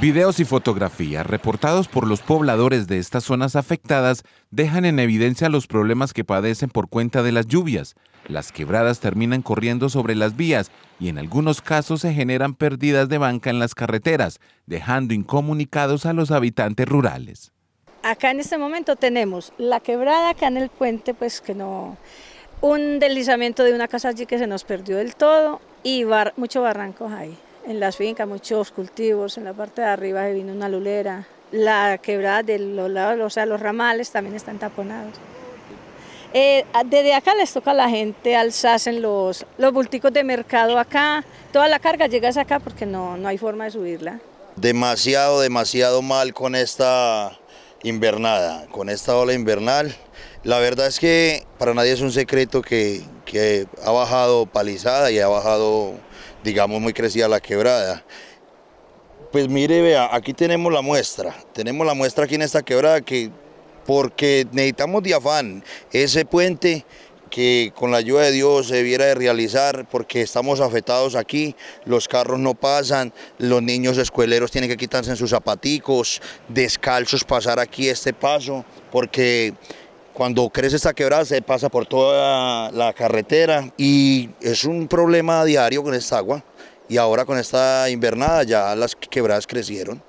Videos y fotografías reportados por los pobladores de estas zonas afectadas dejan en evidencia los problemas que padecen por cuenta de las lluvias. Las quebradas terminan corriendo sobre las vías y en algunos casos se generan pérdidas de banca en las carreteras, dejando incomunicados a los habitantes rurales. Acá en este momento tenemos la quebrada acá en el puente, pues que no... Un deslizamiento de una casa allí que se nos perdió del todo y muchos barrancos ahí en las fincas, muchos cultivos, en la parte de arriba se vino una lulera, la quebrada de los lados, los ramales también están taponados. Eh, desde acá les toca a la gente alzarse en los, los bulticos de mercado acá, toda la carga llega hasta acá porque no, no hay forma de subirla. Demasiado, demasiado mal con esta invernada, con esta ola invernal. La verdad es que para nadie es un secreto que, que ha bajado palizada y ha bajado digamos, muy crecida la quebrada. Pues mire, vea, aquí tenemos la muestra, tenemos la muestra aquí en esta quebrada que porque necesitamos de afán ese puente que con la ayuda de Dios se debiera de realizar porque estamos afectados aquí, los carros no pasan, los niños escueleros tienen que quitarse en sus zapaticos, descalzos pasar aquí este paso porque cuando crece esta quebrada se pasa por toda la carretera y es un problema diario con esta agua. Y ahora con esta invernada ya las quebradas crecieron.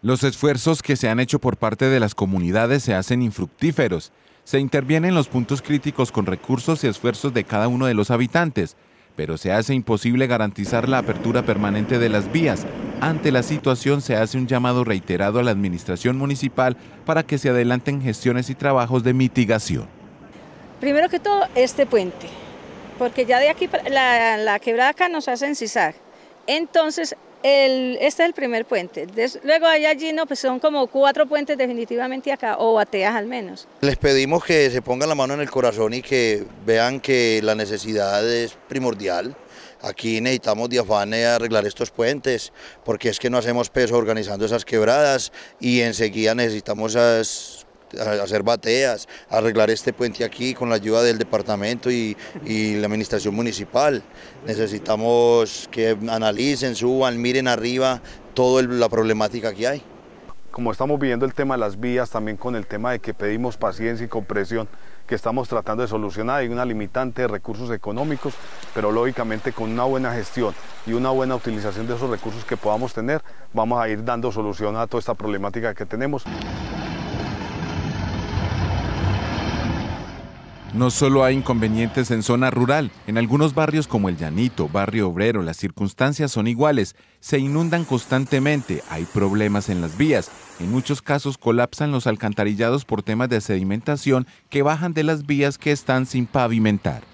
Los esfuerzos que se han hecho por parte de las comunidades se hacen infructíferos. Se intervienen los puntos críticos con recursos y esfuerzos de cada uno de los habitantes, pero se hace imposible garantizar la apertura permanente de las vías, ante la situación se hace un llamado reiterado a la administración municipal para que se adelanten gestiones y trabajos de mitigación. Primero que todo, este puente, porque ya de aquí la, quebrada acá nos hace encisar. Entonces, este es el primer puente. luego hay allí, no, pues son como cuatro puentes definitivamente acá, o bateas al menos. Les pedimos que se pongan la mano en el corazón y que vean que la necesidad es primordial. Aquí necesitamos de arreglar estos puentes, porque es que no hacemos peso organizando esas quebradas y enseguida necesitamos esas hacer bateas, arreglar este puente aquí con la ayuda del departamento y, la administración municipal. Necesitamos que analicen, suban, miren arriba toda la problemática que hay. Como estamos viendo el tema de las vías, también con el tema de que pedimos paciencia y compresión, que estamos tratando de solucionar, hay una limitante de recursos económicos, pero lógicamente con una buena gestión y una buena utilización de esos recursos que podamos tener, vamos a ir dando solución a toda esta problemática que tenemos. No solo hay inconvenientes en zona rural, en algunos barrios como el Llanito, Barrio Obrero, las circunstancias son iguales, se inundan constantemente, hay problemas en las vías, en muchos casos colapsan los alcantarillados por temas de sedimentación que bajan de las vías que están sin pavimentar.